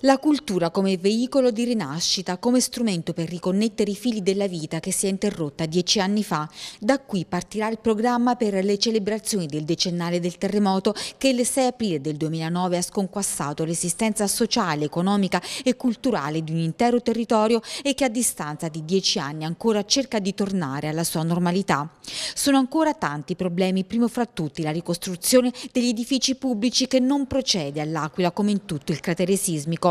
La cultura come veicolo di rinascita, come strumento per riconnettere i fili della vita che si è interrotta dieci anni fa. Da qui partirà il programma per le celebrazioni del decennale del terremoto che il 6 aprile del 2009 ha sconquassato l'esistenza sociale, economica e culturale di un intero territorio e che a distanza di dieci anni ancora cerca di tornare alla sua normalità. Sono ancora tanti i problemi, primo fra tutti la ricostruzione degli edifici pubblici che non procede all'Aquila come in tutto il cratere sismico.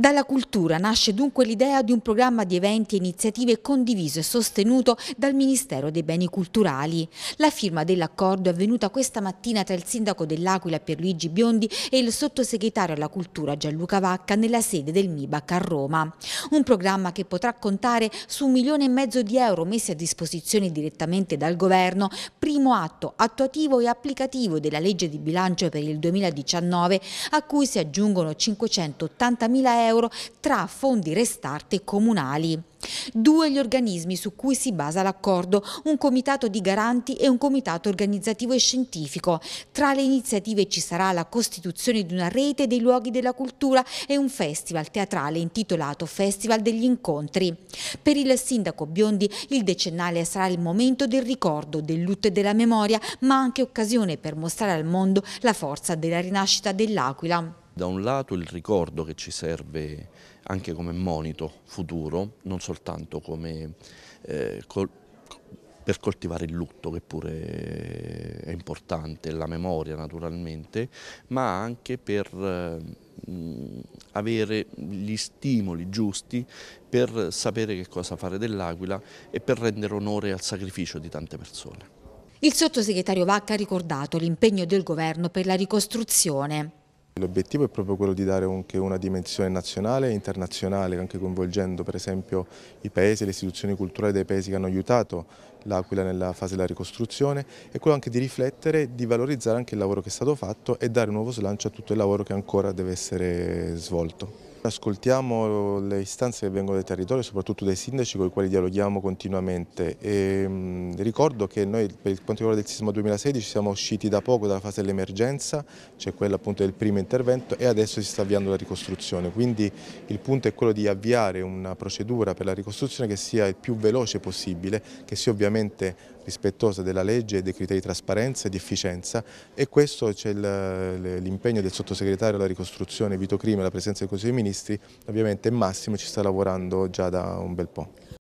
Dalla cultura nasce dunque l'idea di un programma di eventi e iniziative condiviso e sostenuto dal Ministero dei Beni Culturali. La firma dell'accordo è avvenuta questa mattina tra il sindaco dell'Aquila Pierluigi Biondi e il sottosegretario alla cultura Gianluca Vacca nella sede del MIBAC a Roma. Un programma che potrà contare su un milione e mezzo di euro messi a disposizione direttamente dal governo, primo atto attuativo e applicativo della legge di bilancio per il 2019 a cui si aggiungono 580 mila euro euro tra fondi restanti e comunali. Due gli organismi su cui si basa l'accordo, un comitato di garanti e un comitato organizzativo e scientifico. Tra le iniziative ci sarà la costituzione di una rete dei luoghi della cultura e un festival teatrale intitolato Festival degli Incontri. Per il sindaco Biondi il decennale sarà il momento del ricordo, del lutto e della memoria, ma anche occasione per mostrare al mondo la forza della rinascita dell'Aquila. Da un lato il ricordo che ci serve anche come monito futuro, non soltanto come, eh, col, per coltivare il lutto che pure è importante, la memoria naturalmente, ma anche per eh, avere gli stimoli giusti per sapere che cosa fare dell'Aquila e per rendere onore al sacrificio di tante persone. Il sottosegretario Vacca ha ricordato l'impegno del governo per la ricostruzione. L'obiettivo è proprio quello di dare anche una dimensione nazionale e internazionale, anche coinvolgendo per esempio i paesi, le istituzioni culturali dei paesi che hanno aiutato l'Aquila nella fase della ricostruzione e quello anche di riflettere, di valorizzare anche il lavoro che è stato fatto e dare un nuovo slancio a tutto il lavoro che ancora deve essere svolto. Ascoltiamo le istanze che vengono dai territori, soprattutto dai sindaci con i quali dialoghiamo continuamente. E, mh, ricordo che noi per quanto riguarda il sisma 2016 siamo usciti da poco dalla fase dell'emergenza, cioè quella appunto del primo intervento e adesso si sta avviando la ricostruzione. Quindi il punto è quello di avviare una procedura per la ricostruzione che sia il più veloce possibile, che sia ovviamente rispettosa della legge e dei criteri di trasparenza e di efficienza e questo c'è l'impegno del sottosegretario alla ricostruzione Vito Crime, la presenza del Consiglio dei Ministri, ovviamente Massimo ci sta lavorando già da un bel po'.